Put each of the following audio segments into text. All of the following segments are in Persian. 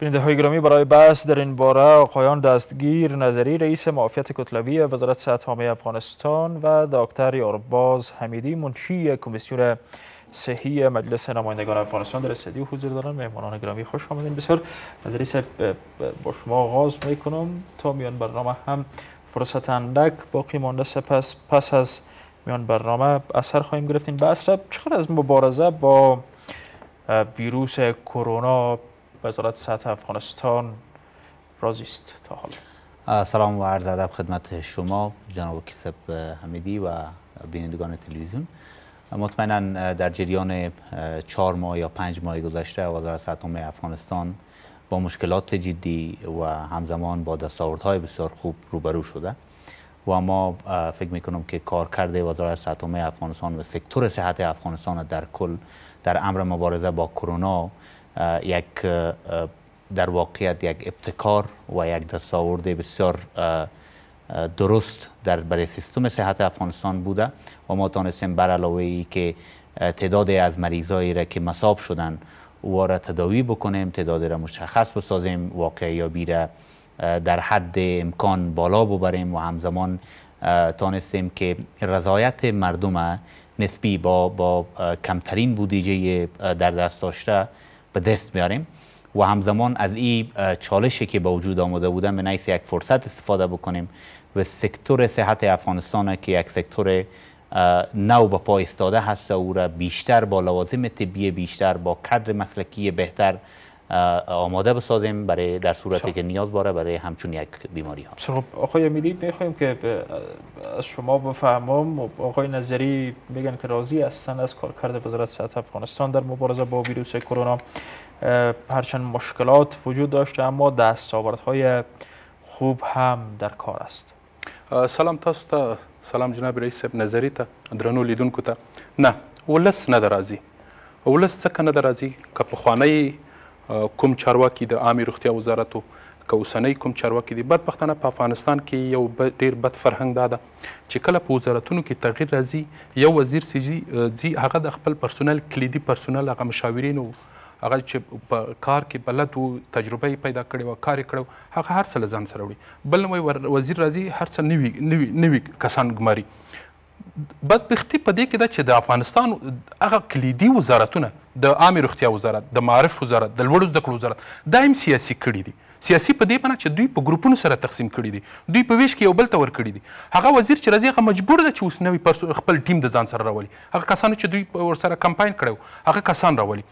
بیننده های گرامی برای بحث در این باره آقایان دستگیر نظری رئیس معافیت کتلوی وزارت صحت عامه افغانستان و دکتر یارباز حمیدی منشی کمیسیون صحی مجلس نمایندگان افغانستان در استودیو حضور دارن مهمانان گرامی خوش آمدین بسیار نظری صاحب با شما آغاز میکنم تا میان برنامه هم فرصت اندک باقی مانده سپس پس از میان برنامه اثر خواهیم گرفتین بحث را چقدر از مبارزه با ویروس کرونا وزارت سطح افغانستان رازی تا حال. سلام و عرض ادب خدمت شما جناب کسب حمیدی و بینندگان تلویزیون مطمئنا در جریان چهار ماه یا پنج ماه گذشته وزارت سطح افغانستان با مشکلات جدی و همزمان با دستاوردهای بسیار خوب روبرو شده و ما فکر میکنم که کار کرده وزارت سطح افغانستان و سکتور صحت افغانستان در کل در امر مبارزه با کرونا یک در واقعیت یک ابتکار و یک دستاورد بسیار درست در برای سیستم صحت افغانستان بوده و ما تانستیم بر علاوه ای که تعداد از مریضایی را که مصاب شدن و را تداوی بکنیم تعداد را مشخص بسازیم یا بیره در حد امکان بالا ببریم و همزمان تانستیم که رضایت مردم نسبی با, با کمترین بودیجه در دست داشته به دست بیاریم و همزمان از این چالشی که به وجود آمده بودن به نیست یک فرصت استفاده بکنیم و سکتور صحت افغانستان که یک سکتور نو به پای استاده هست او را بیشتر با لوازم طبی بیشتر با کدر مسلکی بهتر آماده بسازیم برای در صورتی که نیاز باره برای همچون یک بیماری ها خب آقای امیدی میخوایم که از شما بفهمم آقای نظری بگن که راضی هستن از کرده وزارت صحت افغانستان در مبارزه با ویروس کرونا هرچند مشکلات وجود داشته اما های خوب هم در کار است سلام تاسو سلام جناب رئیس نظری تا درنو لیدون نه ولس نه ولس سکه ندرازی که کوم چارواکي د عامه روغتیا وزارت که اوسنۍ کوم چارواکي دي بدبختانه په افغانستان کې یو ډیر بد فرهنګ دا ده چې کله په وزارتونو کې تغییر راځي یو وزیر سي هغه د خپل پرسونل کلیدي پرسونل هغه مشاورین او هغه چې په کار کې بلد وو تجربه پیدا کړې وه کار یې کړی هغه هر څه له ځان سره وړي بل نوی وزیر راځي هر څه نوي نوي نوي کسان ګماري بدبختی په دې کې ده چې د افغانستان هغه کلیدي وزارتونه د عامې روغتیا وزارت د معارف وزارت د لوړو زده کړو وزارت دایم سیاسي کړي دي سیاسي په دې بڼه چې دوی په ګروپونو سره تقسیم کړي دي دوی په ویش کې یو بل ته ورکړي دي هغه وزیر چې راځي هغه مجبور ده چې اوس نوی خپل ټیم د ځان سره راولي هغه کسانو چې دوی ورسره کمپاین کړی هغه کسان راولي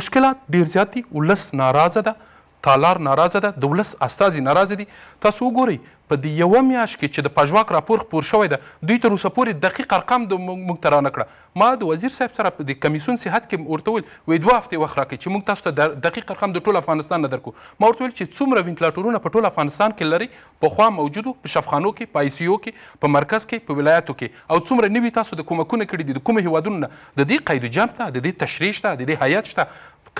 مشکلات ډیر زیات دي ولس ناراضه ده تالار ناراضه ده د ولس استازي ناراضه دي تاسو وګورئ په دې یوه میاشت کې چې د پژواک راپور خپور شوی ده دوی تر اوسه پورې دقیق ارقام د موږ ته رانه کړه ما د وزیر صاحب سره په د کمیسون صحت کې ورته وویل وایي دوه هفتې وخت راکړئ چې موږ تاسو ته دقیق ارقام د ټول افغانستان نه درکو ما ورته وویل چې څومره وینټلاټورونه په ټول افغانستان کې لري پخوا موجودو په شفخانو کې په آیسیو کې په مرکز کې په ولایاتو کې او څومره نوي تاسو د کومکونه کړي دي د کومو هیوادونو نه د دې قید جمع ته د دې تشریح شته د دې حیات شته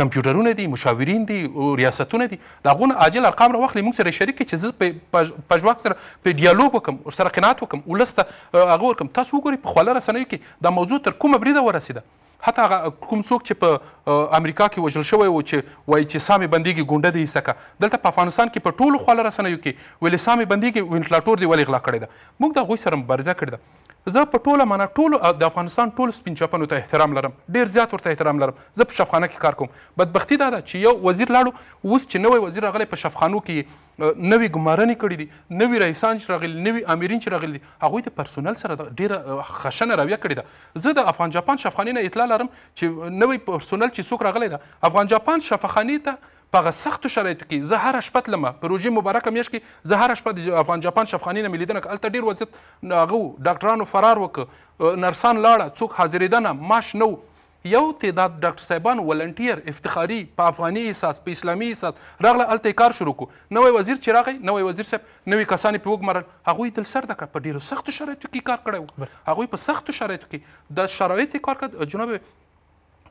کمپیوټرونه دي مشاورین دي ریاستونه دي دا غون عاجل ارقام را واخلي موږ سره شریک چې زه په ژواک سره په ډیالوګ وکم سره قناعت وکم ولسته هغه ورکم تاسو وګورئ په خواله رسنیو کې دا موضوع تر کومه بریده ورسیده حتی کوم څوک چې په امریکا کې وژل شوی و چې وایي چې سامي بندیږي ګونډه دی سکه دلته په افغانستان کې په ټولو خواله رسنیو کې ویلې سامي بندیږي وینټلاټور دی ولې غلا کړې ده موږ د هغوی سره مبارزه کړې ده زه په ټوله معنا ټول د افغانستان ټول سپین چپنو ته احترام لرم ډیر زیات ورته احترام لرم زه په شفخانه کې کار کوم بدبختی دا ده چې یو وزیر لاړو اوس چې نوې وزیر راغلی په شفخانو کې نوې ګمارنې کړې دي نوې رئیسان چې راغلي نوې امیرین چې راغلي هغوی د پرسونل سره ډیره خشنه رویه کړې ده زه د افغان جاپان شفخانې نه اطلاع لرم چې نوې پرسونل چې څوک راغلی ده افغان جاپان شفخانې ته په هغه سختو شرایطو کې زه هره شپه تلمه په روژې مبارکه میاشت کې زه هره شپه د افغان جاپان شفخاني نه مې لیدنه هلته ډېر وضعیت هغه ډاکټرانو فرار وکړ نرسان لاړه څوک حاضرېده نه معاش نه یو تعداد ډاکټر صاحبان ولنټیر افتخاري په افغاني احساس په اسلامي احساس راغله هلته کار شروع کړو نوی وزیر چې راغی نوی وزیر صاحب نوی کسان یې پې وګمرل هغوی دل سرده کړه په ډېرو سختو شرایطو کې کار کړی و هغوی په سختو شرایطو کې د شرایطو کار کړ جناب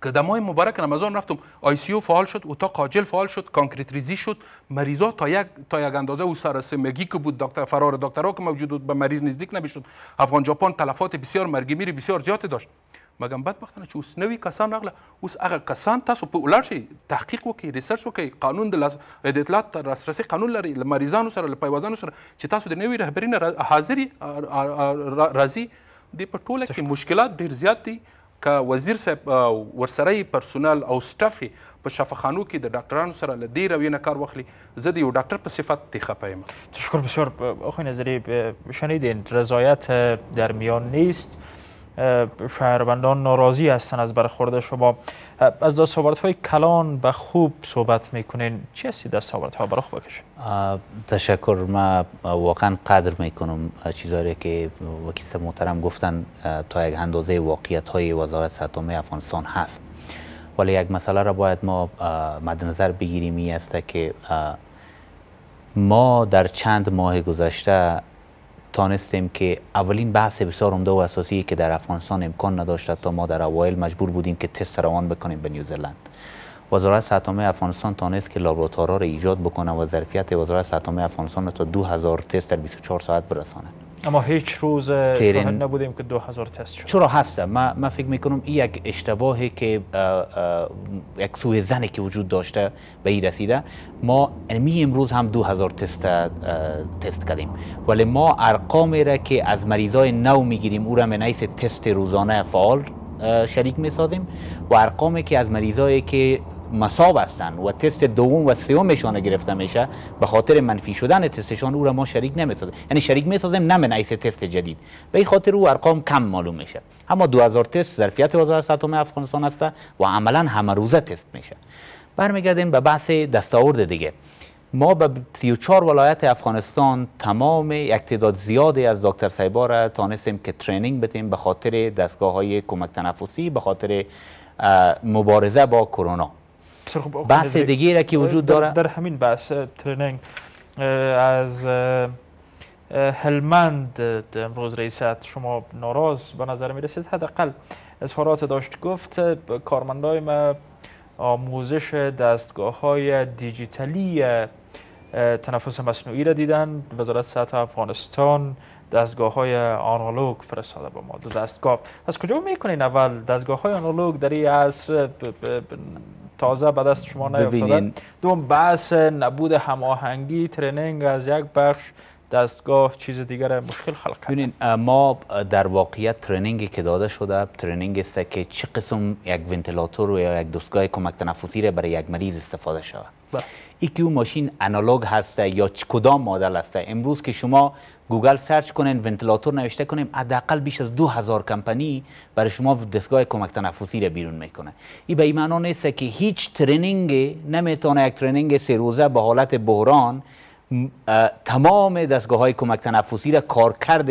که دمای مبارک رمضان رفتم آی سی او فعال شد اتاق عاجل فعال شد کانکریت ریزی شد مریضا تا یک تا یک اندازه او سرسمگی که بود دکتر فرار دکترها که موجود بود به مریض نزدیک نمیشد افغان ژاپن تلفات بسیار مرگ میری بسیار زیاد داشت مګم بدبختانه چې اوس نوی کسان راغله اوس هغه کسان تاسو په ولاړ شئ تحقیق وکړئ ریسرچ وکړئ قانون د د اطلاعات لاسرسي قانون لري له مریضانو سره له پیوازانو سره چې تاسو د نوي رهبرۍ نه حاضري راځي د په ټوله کې مشکلات ډېر زیات دي که وزیر صاحب ورسره پرسونل او سټف په شفاخانو کې د ډاکټرانو سره له دې رویې نه کار واخلي زه د یو ډاکټر په صفت تیخه پایم تشکر بسیار آخوی نظری شنیدین رضایت در میان نیست شهروندان ناراضی هستن از برخورد شما از دستاورت های کلان به خوب صحبت میکنین چی هستی دستاورت ها برای خوب تشکر ما واقعا قدر میکنم چیزهایی که وکیل محترم گفتن تا یک اندازه واقعیت های وزارت سطح افغانستان هست ولی یک مسئله را باید ما مد نظر بگیریم است که ما در چند ماه گذشته تانستیم که اولین بحث بسیار عمده و اساسی که در افغانستان امکان نداشت تا ما در اوایل مجبور بودیم که تست روان بکنیم به نیوزیلند وزارت صحت افغانستان تانست که لابراتوارها را ایجاد بکنه و ظرفیت وزارت صحت افغانستان را تا 2000 تست در 24 ساعت برسانه اما هیچ روز شاهد نبودیم که هزار تست شد چرا هستم من ما فکر میکنم این یک اشتباهی که یک سوی زنی که وجود داشته به این رسیده ما می امروز هم 2000 تست تست کردیم ولی ما ارقامی را که از مریضای نو میگیریم او را من تست روزانه فعال شریک میسازیم و ارقامی که از مریضایی که مصاب هستن و تست دوم و سومشان گرفته میشه به خاطر منفی شدن تستشان او را ما شریک نمیسازیم یعنی شریک میسازیم نه من تست جدید به این خاطر او ارقام کم معلوم میشه اما 2000 تست ظرفیت وزارت سطوم افغانستان است و عملا همه روزه تست میشه برمیگردیم به بحث دستاورد دیگه ما به 34 ولایت افغانستان تمام یک تعداد زیادی از دکتر سایبا را تانستیم که ترنینگ بتیم به خاطر دستگاه های کمک تنفسی به خاطر مبارزه با کرونا بحث را که آره، وجود داره در, همین بحث ترنینگ از هلمند امروز رئیست شما ناراض به نظر می رسید حداقل اظهارات داشت گفت کارمندای ما آموزش دستگاه های دیجیتالی تنفس مصنوعی را دیدن وزارت صحت افغانستان دستگاه های آنالوگ فرستاده با ما دو دستگاه از کجا میکنین اول دستگاه های آنالوگ در این عصر تازه به دست شما نیفتادن دوم بحث نبود هماهنگی ترنینگ از یک بخش دستگاه چیز دیگر مشکل خلق کرد ببینین ما در واقعیت ترنینگی که داده شده ترنینگ است که چه قسم یک ونتیلاتور و یا یک دستگاه کمک تنفسی را برای یک مریض استفاده شود بله. این که ماشین آنالوگ هست یا کدام مدل هست امروز که شما گوگل سرچ کنین ونتیلاتور نوشته کنیم حداقل بیش از دو هزار کمپانی برای شما دستگاه کمک تنفسی را بیرون میکنه این به این معنی نیست که هیچ ترنینگ نمیتونه یک ترنینگ سه روزه به حالت بحران تمام دستگاه های کمک تنفسی را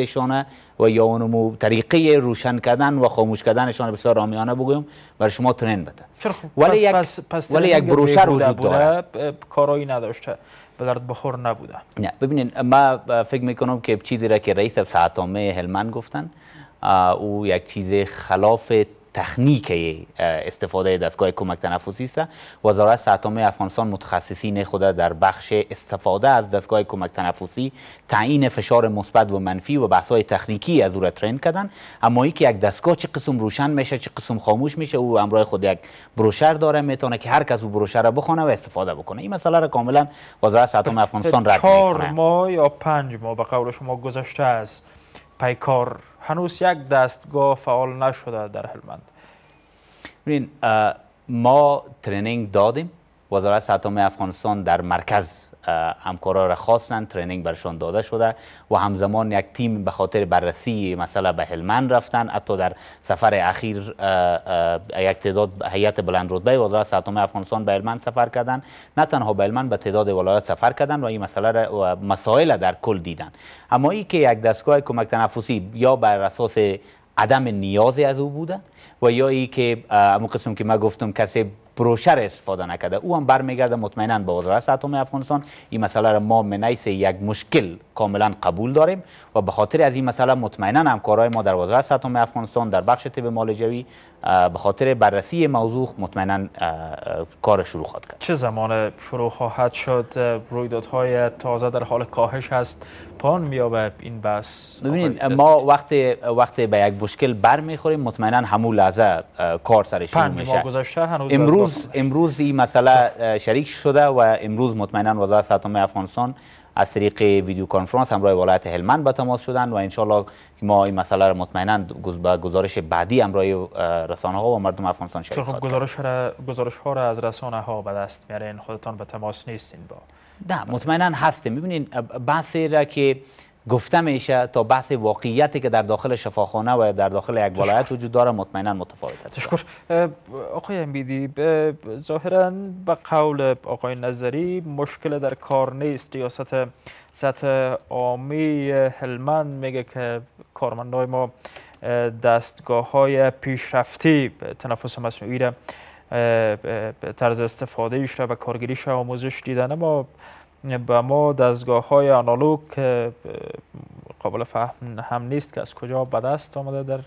شانه و یا اونمو طریقه روشن کردن و خاموش کردنشان بسیار آمیانه بگویم برای شما ترین بده خب؟ ولی یک پس, ولی یک بروشر وجود داره کارایی نداشته به درد بخور نبوده نه ببینید ما فکر میکنم که چیزی را که رئیس ساعتامه هلمن گفتن او یک چیز خلاف تخنیک استفاده دستگاه کمک تنفسی است وزارت صحت افغانستان متخصصین خود در بخش استفاده از دستگاه کمک تنفسی تعیین فشار مثبت و منفی و بحث های تخنیکی از او را کردن اما که یک دستگاه چه قسم روشن میشه چه قسم خاموش میشه او امرای خود یک بروشر داره میتونه که هر کس او بروشر را بخونه و استفاده بکنه این مسئله را کاملا وزارت صحت افغانستان رد میکنه ماه یا 5 ماه به قول شما گذشته پیکار هنوز یک دستگاه فعال نشده در هلمند ما ترینینگ دادیم وزارت سطح افغانستان در مرکز همکارا را خواستن ترنینگ برشان داده شده و همزمان یک تیم به خاطر بررسی مسئله به هلمن رفتن حتی در سفر اخیر یک تعداد هیئت بلند رتبه وزارت سلامت افغانستان به هلمند سفر کردند نه تنها به هلمند به تعداد ولایت سفر کردند و این مسئله مسائل در کل دیدند اما ای که یک دستگاه کمک تنفسی یا بر اساس عدم نیازی از او بوده و یا ای که اما قسم که ما گفتم کسی پروشر استفاده نکرده او هم برمیگرده مطمئنا به وزارت اتم افغانستان این مسئله را ما منیس یک مشکل کاملا قبول داریم و به خاطر از این مسئله مطمئنا همکارای ما در وزارت صحت افغانستان در بخش طب مالجوی به خاطر بررسی موضوع مطمئنا کار شروع خواهد کرد چه زمان شروع خواهد شد رویدادهای تازه در حال کاهش هست پان و این بس ببینید ما وقتی وقتی به یک مشکل برمیخوریم مطمئنا همون لحظه کار سر شروع میشه گذشته هنوز امروز امروز این مسئله شریک شده و امروز مطمئنا وزارت صحت افغانستان از طریق ویدیو کنفرانس همراه ولایت هلمند با تماس شدن و انشالله ما این مسئله را مطمئنا به گزارش بعدی همراه رسانه ها و مردم افغانستان شرکت خب گزارش را گزارش ها را از رسانه ها به دست میارین خودتان به تماس نیستین با نه مطمئنا هستیم ببینین بحثی را که گفته میشه تا بحث واقعیتی که در داخل شفاخانه و در داخل یک ولایت وجود داره مطمئنا متفاوت است تشکر آقای امیدی ظاهرا به قول آقای نظری مشکل در کار نیست ریاست سطح آمی هلمند میگه که کارمندای ما دستگاه های پیشرفتی تنفس مصنوعی را طرز استفادهش را و کارگیریش آموزش دیدن ما به ما دستگاه های آنالوگ قابل فهم هم نیست که از کجا به دست آمده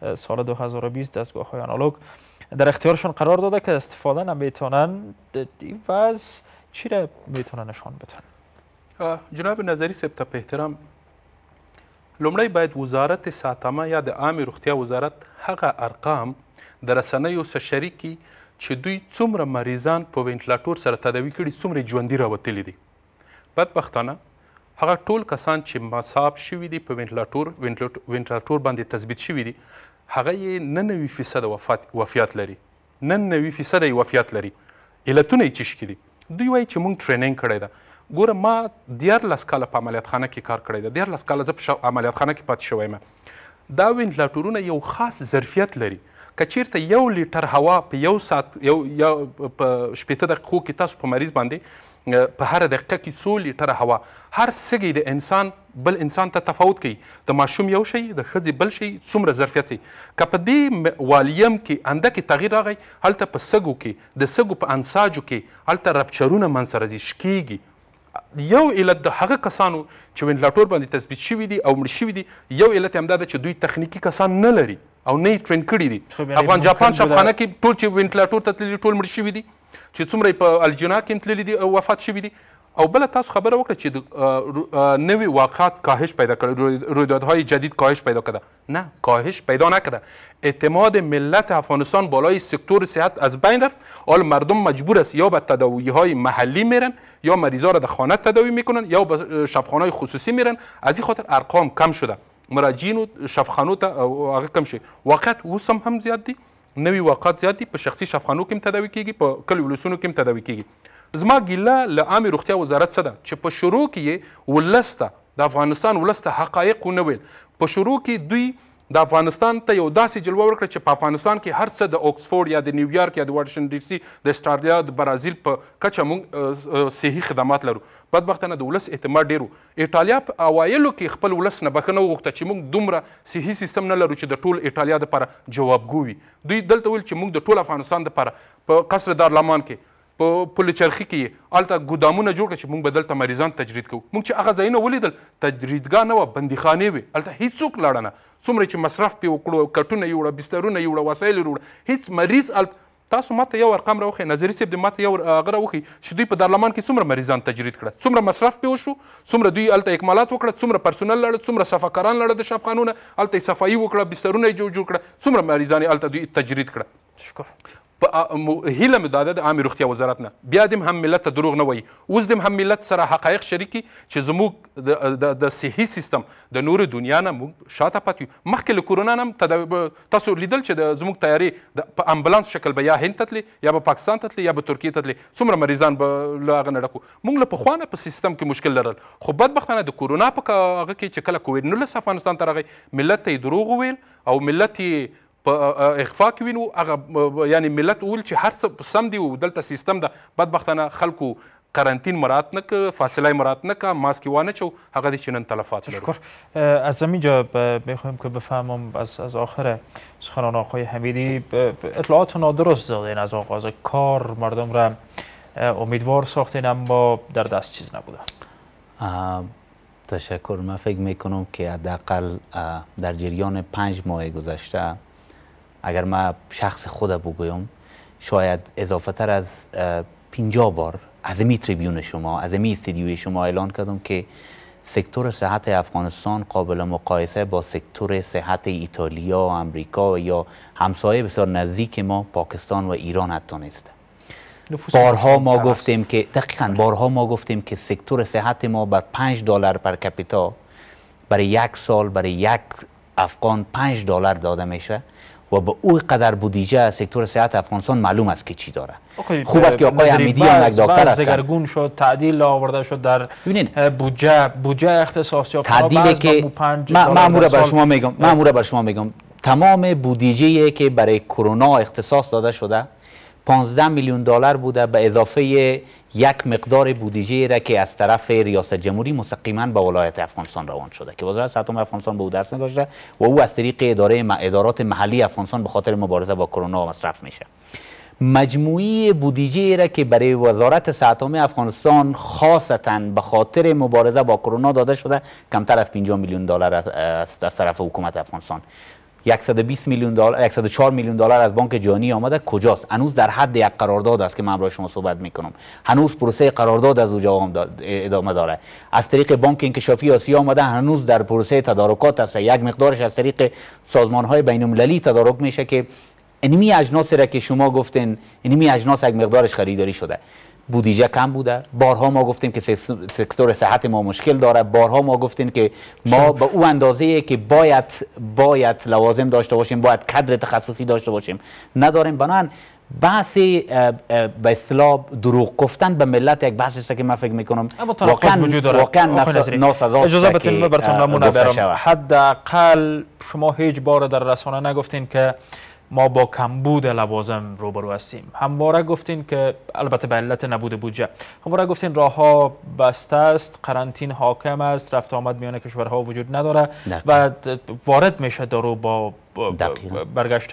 در سال 2020 دستگاه های آنالوگ در اختیارشون قرار داده که استفاده نمیتونن و از چی را میتونن نشان بدن جناب نظری سب تا احترام لومړی باید وزارت ساتمه یا د عامې روغتیا وزارت هغه ارقام د رسنیو سه شریک چې دوی څومره مریضان په وینټلاټور سره تداوي کړي څومره ژوندي راوتلي بدبختانه هغه ټول کسان چې مصاب شوي دي په وینټلاتور وینټلاتور باندې تثبیت شوي دي هغه یې نه نوي فیصد وفات وفیات لري نن نوي فیصد وفیات لري علتونه یې چې شکلي دوی وایي چې موږ ټریننګ کړی ده ګوره ما دیارلس کاله په عملیات خانه کې کار کړی ده دیارلس کاله زه په عملیات خانه کې پاتې شوی یم دا وینټلاتورونه یو خاص ظرفیت لري کچیرته یو لیټر هوا په یو ساعت یو یا په شپېته دقیقو کې تاسو په مریض باندې په هر دقیقه کې څو لیټره هوا هر سږی د انسان بل انسان ته تفاوت کوي د ماشوم یو شی د ښځې بل شی څومره ظرفیت که په دې والیم کې انده کې تغییر راغی هلته په سږو کې د سږو په انساجو کې هلته رپچرونه منځته راځي شکیږي یو علت د هغه کسانو چې وینټلاټور باندې تثبیت شوي دي او مړ شوي دي یو علت هم دا ده چې دوی تخنیکی کسان نه لري او نه یې ټرین کړي دي افغان جاپان شفخانه کې ټول چې وینټلاټور ته تللي ټول مړ شوي دي چې څومره په الجنا کې هم تللي دي او وفات شوي دي او بل تاسو خبره وکړه چې نوې واقعات کاهش پیدا کړ رویدادهای جدید کاهش پیدا کرده نه کاهش پیدا نکرده اعتماد ملت افغانستان بالای سکتور صحت از بین رفت حال مردم مجبور است یا به تداوی های محلی میرن یا مریضا را در خانه تداوی میکنن یا به شفخانه های خصوصی میرن از این خاطر ارقام کم شده مراجعین و شفخانو ته هغه کم شي واقعیت اوس هم هم زیات دي نوي واقعات زیات دي په شخصي شفخانو کې تداوی کیږي په کلیو ولسونو کې تداوی کیږي زما ګیله له عامې روغتیا وزارت څه ده چې په شروع کې یې ولس ته د افغانستان ولس ته حقایق ونه ویل په شروع کې دوی د افغانستان ته یو داسې جلوه ورکړه چې په افغانستان کې هر څه د اوکسفورډ یا د نیویارک یا د واشنګټن ډي سي د استرالیا د برازیل په کچه موږ صحي خدمات لرو بدبختانه د ولس اعتماد ډیرو ایټالیا په اوایلو کې خپل ولس نه بخنه وغوښته چې موږ دومره صحي سیستم نه لرو چې د ټول ایټالیا لپاره جوابګو وي دوی دلته ویل چې موږ د ټول افغانستان لپاره په قصر دارالمان کې په پل چرخي کې الته ګودامونه جوړ کړ چې موږ بدلته مریضان تجرید کوو موږ چې هغه ځایونه ولیدل تجریدګاه نه وه بندیخانې وې الته هیڅوک لاړه نه څومره چې مصرف پې وکړو کټونه یې وړه بسترونه یې وړه وسایل یې وړه هیڅ مریض الته تاسو ماته یو ارقام راوخی نظری صاحب دې ماته یو هغه راوخی چې دوی په دارلمان کې څومره مریضان تجرید کړه څومره مصرف پې وشو څومره دوی هلته اکمالات وکړه څومره پرسونل لاړه څومره صفاکاران لاړه د شافخانونه هلته یې صفایي وکړه بسترونه یې جوړ جوړ کړه څومره مریضان یې هلته دوی تجرید کړه شکر په هیله مې دا ده د عامې روغتیا وزارت نه بیا دې هم ملت ته دروغ نه وایي اوس دې هم ملت سره حقایق شریکي چې زموږ د صحي سیستم د نورې دنیا نه موږ شاته پاتې یو مخکې له کرونا نه تاسو لیدل چې زموږ تیارې په امبولانس شکل به یا هند ته تلې یا به پاکستان ته تلې یا به ترکیې ته تلې څومره مریضان به له هغه نه ډکو موږ له پخوا نه په سیستم کې مشکل لرل خو بدبختانه د کرونا په هغه کې چې کله کووید 19 افغانستان ته راغی ملت ته یې دروغ وویل او ملت یې په اخفا کې هغه یعنی ملت ول چې هر څه و دلتا او سیستم ده بدبختانه خلکو قرنطین نه نکه فاصله نه نکه ماسک وانه چو حقیقت چنن تلفات شکر از همینجا میخوایم که بفهمم از از آخر سخنان آقای حمیدی اطلاعات نادرست دادین از آغاز کار مردم را امیدوار ساختین اما در دست چیز نبوده تشکر من فکر میکنم که حداقل در جریان پنج ماه گذشته اگر ما شخص خود بگویم شاید اضافه تر از 50 بار از می تریبیون شما از می استیدیوی شما اعلان کردم که سکتور صحت افغانستان قابل مقایسه با سکتور صحت ایتالیا و امریکا یا همسایه بسیار نزدیک ما پاکستان و ایران حتی نیست بارها ما گفتیم که دقیقا بارها ما گفتیم که سکتور صحت ما بر 5 دلار پر کپیتا برای یک سال برای یک افغان 5 دلار داده میشه و به او قدر بودیجه سکتور سیاحت افغانستان معلوم است که چی داره خوب است که آقای حمیدی هم یک دکتر است دگرگون شد تعدیل آورده شد در بودجه بودجه اختصاصی افغانستان تعدیلی که من بر شما میگم مامور بر شما میگم تمام بودیجه که برای کرونا اختصاص داده شده 15 میلیون دلار بوده به اضافه یک مقدار بودجه را که از طرف ریاست جمهوری مستقیما به ولایت افغانستان روان شده که وزارت سلام افغانستان به او دست نداشته و او از طریق اداره ادارات محلی افغانستان به خاطر مبارزه با کرونا مصرف میشه مجموعی بودیجه را که برای وزارت ساعتام افغانستان خاصتا به خاطر مبارزه با کرونا داده شده کمتر از 50 میلیون دلار از طرف حکومت افغانستان 120 میلیون دلار 104 میلیون دلار از بانک جهانی آمده کجاست هنوز در حد یک قرارداد است که من برای شما صحبت میکنم هنوز پروسه قرارداد از او ادامه داره از طریق بانک انکشافی آسیا آمده هنوز در پروسه تدارکات است یک مقدارش از طریق سازمان های بین المللی تدارک میشه که انمی اجناسی را که شما گفتین انمی اجناس یک مقدارش خریداری شده بودیجه کم بوده بارها ما گفتیم که سکتور صحت ما مشکل داره بارها ما گفتیم که ما به او اندازه که باید باید لوازم داشته باشیم باید کادر تخصصی داشته باشیم نداریم بنان بحث به اصطلاح دروغ گفتن به ملت یک بحث است که من فکر میکنم واقعا وجود داره واقعا اجازه بدین شما هیچ بار در رسانه نگفتین که ما با کمبود لوازم روبرو هستیم همواره گفتین که البته به علت نبود بودجه همواره گفتین راه ها بسته است قرنطین حاکم است رفت آمد میان کشورها وجود نداره و وارد میشه دارو با برگشت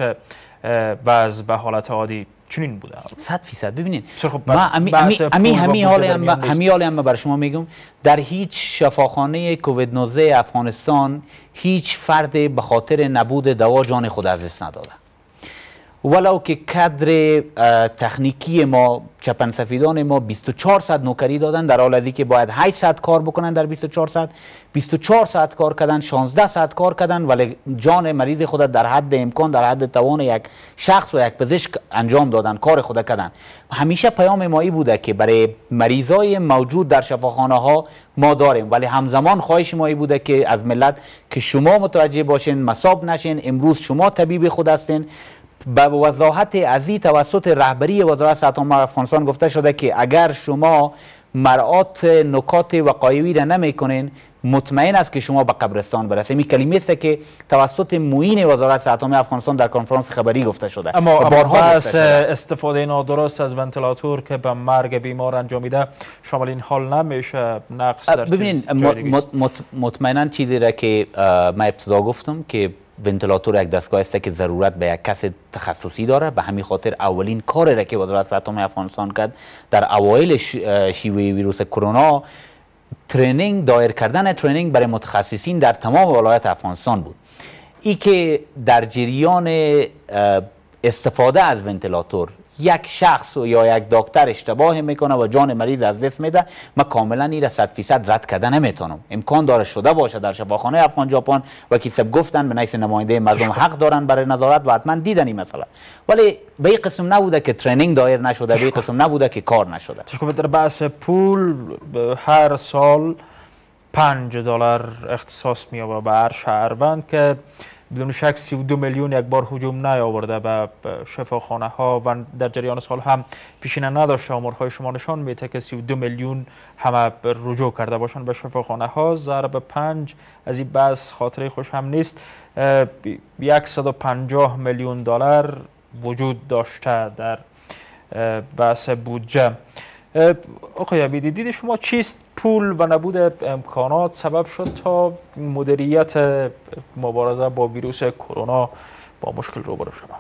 از به حالت عادی چنین بوده 100 فیصد ببینین خب ما امی همی حال هم هم بر شما میگم در هیچ شفاخانه کووید 19 افغانستان هیچ فرد به خاطر نبود دوا جان خود از دست نداده ولو که کدر تخنیکی ما چپن سفیدان ما 24 ساعت نوکری دادن در حال از که باید 8 ساعت کار بکنن در 24 ساعت 24 ساعت کار کردن 16 ساعت کار کردن ولی جان مریض خود در حد امکان در حد توان یک شخص و یک پزشک انجام دادن کار خود کردن همیشه پیام ما بوده که برای مریضای موجود در شفاخانه ها ما داریم ولی همزمان خواهش ما بوده که از ملت که شما متوجه باشین مصاب نشین امروز شما طبیب خود هستین به وضاحت ازی توسط رهبری وزارت سطح افغانستان گفته شده که اگر شما مرعات نکات وقایوی را نمی کنین مطمئن است که شما به قبرستان برسید این کلمه است که توسط موین وزارت سطح افغانستان در کنفرانس خبری گفته شده اما بارها از استفاده نادرست از ونتلاتور که به مرگ بیمار انجامیده شامل این حال نمیشه نقص در ببینید مطمئنا چیزی را که من ابتدا گفتم که ونتیلاتور یک دستگاه است که ضرورت به یک کس تخصصی داره به همین خاطر اولین کاری را که وزارت ساتم افغانستان کرد در اوایل شیوه ویروس کرونا ترنینگ دایر کردن ترنینگ برای متخصصین در تمام ولایت افغانستان بود ای که در جریان استفاده از ونتیلاتور یک شخص و یا یک دکتر اشتباه میکنه و جان مریض از دست میده ما کاملا این را 100 فیصد رد کرده نمیتونم امکان داره شده باشه در شفاخانه افغان ژاپن و کیسب گفتن به نیس نماینده مردم حق دارن برای نظارت و حتما دیدنی مثلا ولی به این قسم نبوده که ترنینگ دایر نشده به این قسم نبوده که کار نشده تشکر خب، در بحث پول هر سال 5 دلار اختصاص مییابه به هر شهروند که بدون شک 32 میلیون یک بار حجوم نیاورده به شفاخانه ها و در جریان سال هم پیشینه نداشته های شما نشان میته که 32 میلیون همه رجوع کرده باشن به شفاخانه ها ضرب پنج از این بس خاطره خوش هم نیست 150 میلیون دلار وجود داشته در بحث بودجه آقای عبیدی دید شما چیست پول و نبود امکانات سبب شد تا مدیریت مبارزه با ویروس کرونا با مشکل روبرو شما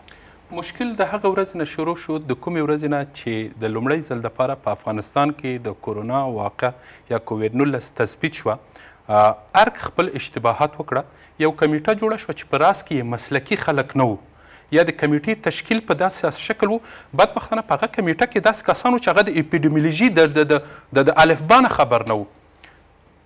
مشکل د هغه ورځ نه شروع شو د کومې ورځ نه چې د لومړی ځل لپاره په افغانستان کې د کرونا واقع یا کووید 19 تثبیت شوه ارګ خپل اشتباهات وکړه یو کمیټه جوړه شوه چې په راس کې مسلکی خلک نه وو یا د کمیټې تشکیل په داسې شکل وو بدبختانه په هغه کمیټه کې داسې کسانو چې هغه د اپیډیمیولوژي د د الفبا نه خبر نه وو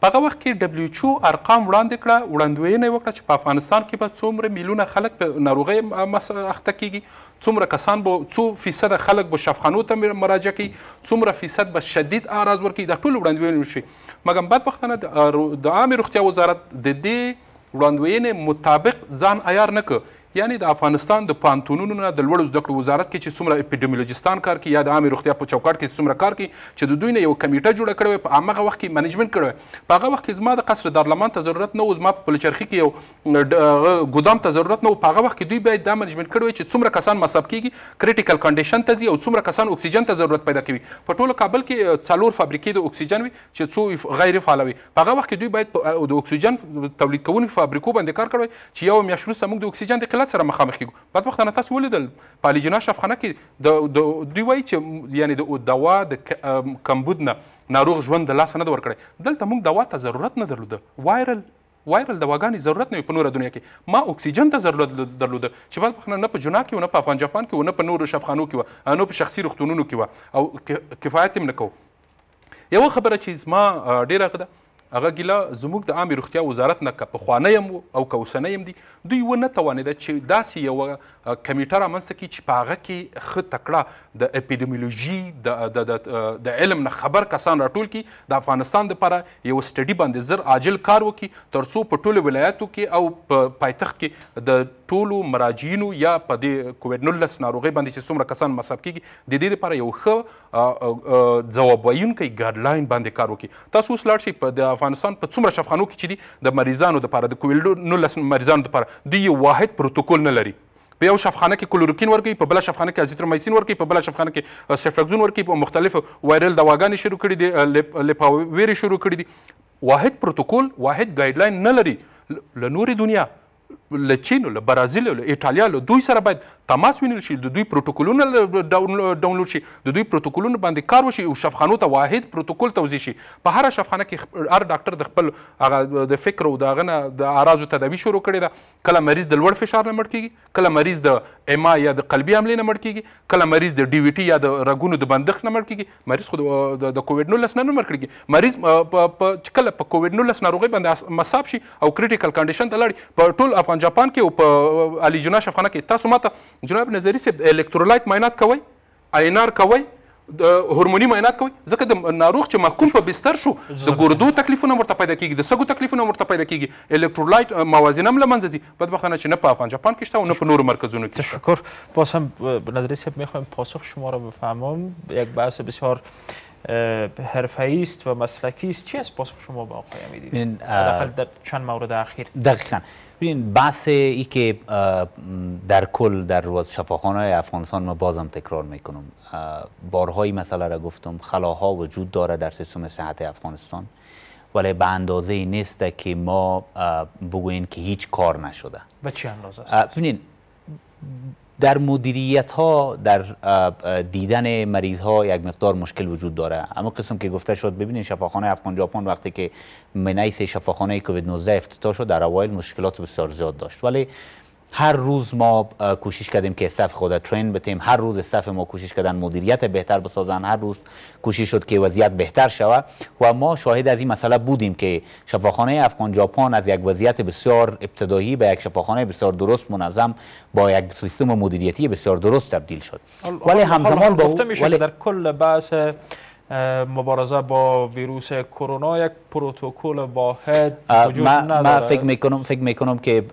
په هغه وخت کې دبليو او ارقام وړاندې کړه وړاندوینه وکړه چې په افغانستان کې به څومره میلیونه خلک په ناروغۍ اخته کیږي څومره کسان به څو فیصد خلک به شفخانو ته مراجعه کوي څومره فیصد به شدید اعراض ورکړي دا ټول وړاندوینه وشي مګم بدبختانه د عامې روغتیا وزارت د دې وړاندوینې مطابق ځان عیار نه کړ یعنی د افغانستان د پانتونونو نه د لوړو زده کړو وزارت کې چې څومره اپیډیمیولوژیستان کار کوي یا د عامې روغتیا په چوکاټ کې څومره کار کوي چې د دوی نه یو کمیټه جوړه کړې په هغه وخت کې منیجمنت کړو په هغه وخت کې زما د قصر دارلمان ته ضرورت نه و زما په پلچرخي کې یو ګودام ته ضرورت نه و په هغه وخت کې دوی باید دا منیجمنت کړو چې څومره کسان مصاب کیږي کریټیکل کنډیشن ته ځي او څومره کسان اکسیجن ته ضرورت پیدا کوي په ټولو کابل کې څلور فابریکې د اکسیجن وي چې څو غیر فعال وي په هغه وخت کې دوی باید د اکسیجن تولید کوونکو فابریکو باندې کار کړی چې یو میاشت وروسته موږ د اکسیجن د مشکلات سره مخامخ کیږو بدبختانه تاسو ولیدل په الیجنا شفخانه کې د دوی وایي چې یعنی د دوا د کمبود نه ناروغ ژوند د لاسه نه ورکړي دلته موږ دوا ته ضرورت نه درلوده وایرل وایرل دواګانې ضرورت نه وي په نوره دنیا کې ما اکسیجن ته ضرورت درلوده چې بدبختانه نه په جنا کې نه په افغان جاپان کې نه په نورو شفخانو کې وه نه په شخصي روغتونونو کې وه او کفایت یې نه کوو یوه خبره چې زما ډېره ښه ده هغه ګیله زموږ د عامې روغتیا وزارت نه که پخوانی یم او که اوسنی یم دي دوی ونه توانېده چې داسې یوه کمیټه رامنځته کړي چې په هغه کې ښه تکړه د اپیډمیولوژي د د علم نه خبر کسان راټول کړي د افغانستان دپاره یو سټډي باندې زر عاجل کار وکړي تر څو په ټولو ولایاتو کې او په پایتخت کې د ټولو مراجعینو یا په دې کووډ 19 ناروغي باندې چې څومره کسان مصاب کیږي د دې لپاره یو ښه ځواب ویونکی ګایډلاین باندې کار وکړي تاسو اوس لاړ شئ په د افغانستان په څومره شفخانو کې چې دي د مریضانو لپاره د کووډ 19 مریضانو لپاره دوی یو واحد پروتوکول نه لري په یو شفخانه کې کلوروکین ورکوي په بل شفخانه کې ازیترومایسین ورکوي په بل شفخانه کې سیفلکزون ورکوي په مختلف وایرل دواګانې شروع کړي دي لپاویری شروع کړي دي واحد پروتوکول واحد ګایډلاین نه لري له نورې دنیا له چین له برازیل له ایټالیا له دوی سره باید تماس ونیول شي د دوی پروتوکولونه ډاونلوډ شي د دوی پروتوکولونه باندې کار وشي او شفخانو ته واحد پروتوکول توضیح شي په هر شفخانه کې هر ډاکټر د خپل هغه د فکر او د هغه نه د اراضو تداوي شروع کړې ده کله مریض د لوړ فشار نه مړ کیږي کله مریض د اما یا د قلبي حملې نه مړ کیږي کله مریض د ډي وی ټي یا د رګونو د بندښت نه مړ کیږي مریض خو د کووډ 19 نه مړ کیږي مریض په کله په کووډ 19 ناروغي باندې مصاب شي او کریټیکل کنډیشن ته لاړ په ټول افغان په جاپان کې او په الیجنا شفخانه کې تاسو ماته جناب نظری صاحب الکترولایت معاینات کوئ عینار کوئ هورموني معاینات کوي ځکه د ناروغ چې محکوم په بستر شو د ګردو تکلیفونه ورته پیدا کیږي د سږو تکلیفونه ورته پیدا کیږي الکترولایت موازینه هم له منځه ځي بدبخانه چې نه په افغان جاپان کې شته او نه په نورو مرکزونو کې تشکر باز هم به نظر سب میخوایم پاسخ شما را بفهمم یک بحث بسیار حرفه‌ای است و مسلکی است چی از پاسخ شما به آقای امیدی حداقل در چند مورد اخیر دقیقاً ببین بحث ای که در کل در شفاخانه افغانستان ما بازم تکرار میکنم بارهای مسئله را گفتم خلاها وجود داره در سیستم صحت افغانستان ولی به اندازه نیست که ما بگوییم که هیچ کار نشده به چه اندازه است؟ در مدیریت ها در دیدن مریض ها یک مقدار مشکل وجود داره اما قسم که گفته شد ببینید شفاخانه افغان ژاپن وقتی که منیس شفاخانه کووید 19 افتتاح شد در اوایل مشکلات بسیار زیاد داشت ولی هر روز ما کوشش کردیم که استف خود ترین بتیم هر روز استف ما کوشش کردن مدیریت بهتر بسازن هر روز کوشش شد که وضعیت بهتر شود و ما شاهد از این مسئله بودیم که شفاخانه افغان جاپان از یک وضعیت بسیار ابتدایی به یک شفاخانه بسیار درست منظم با یک سیستم مدیریتی بسیار درست تبدیل شد ولی همزمان با ولی در کل بحث مبارزه با ویروس کرونا یک پروتکل واحد وجود من, نداره من فکر میکنم فکر میکنم که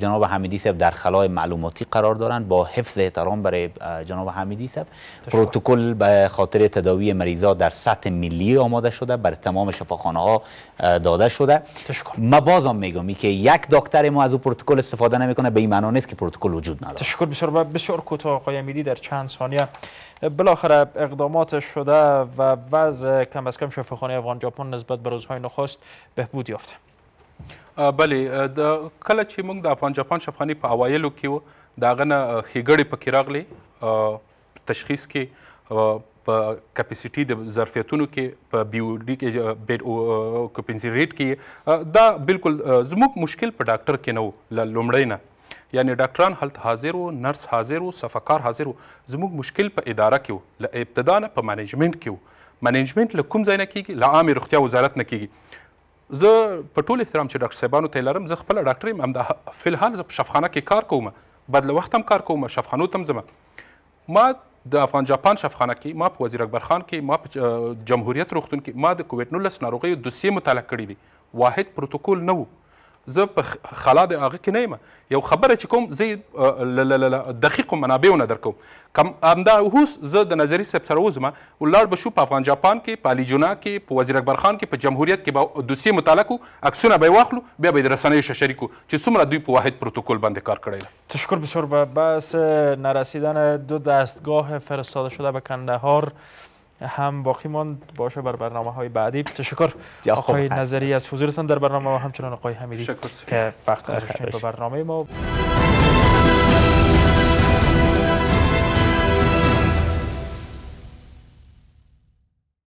جناب حمیدی صاحب در خلای معلوماتی قرار دارند با حفظ احترام برای جناب حمیدی صاحب پروتکل به خاطر تداوی مریضا در سطح ملی آماده شده بر تمام شفاخانه ها داده شده تشکر ما بازم میگم که یک دکتر ما از او پروتکل استفاده نمیکنه به این معنا نیست که پروتکل وجود ندارد. تشکر بسیار بسیار کوتاه آقای در چند ثانیه بالاخره اقدامات شده و و وضع کم از کم شفاخانه افغان ژاپن نسبت به روزهای نخست بهبود یافته بله د کله چې موږ د افغان ژاپن شفاخانه په اوایلو کې و د هغه نه ښیګړې پکې راغلې تشخیص کې په کپاسټي د ظرفیتونو کې په بیوډي کې بیډ اوکوپنسي ریټ کې دا بالکل زموږ مشکل په ډاکټر کې نه و لومړی نه یعنی ډاکټران هلته حاضر وو نرس حاضر وو صفکار حاضر وو زموږ مشکل په اداره کې و له ابتدا نه په منیجمنت کې و منیجمنت له کوم ځای نه کیږي له عامې روغتیا وزارت نه کیږي زه په ټول احترام چې ډاکټر صاحبانو ته لرم زه خپله ډاکټر یم همدا فی الحال زه په شفخانه کې کار کوم بعد له وخت هم کار کوم شفخانو ته هم ما د افغان جاپان شفخانه کې ما په وزیر اکبر خان کې ما په جمهوریت روغتون کې ما د کووډ 19 ناروغیو دوسیه مطالعه کړې دي واحد پروتوکول نه وو زه په خلا د هغه کې نه یم یو خبره چې کوم زه دقیقو منابعو نه درکوم کم همدا اوس زه د نظري صاحب سره وځم ولاړ به شو په افغان جاپان کې په الیجونا کې په وزیر اکبر خان کې په جمهوریت کې به دوسیې مطالعه کو عکسونه به واخلو بیا به د رسنیو شه شریکو چې څومره دوی په واحد پروتکل باندې کار کړی تشکر بسیار و بس نرسیدن دو دستگاه فرستاده شده به کندهار هم باقی ماند باشه بر برنامه های بعدی تشکر خب، آقای نظری از حضورتان در برنامه و همچنان آقای حمیدی که وقت گذاشتین به برنامه ما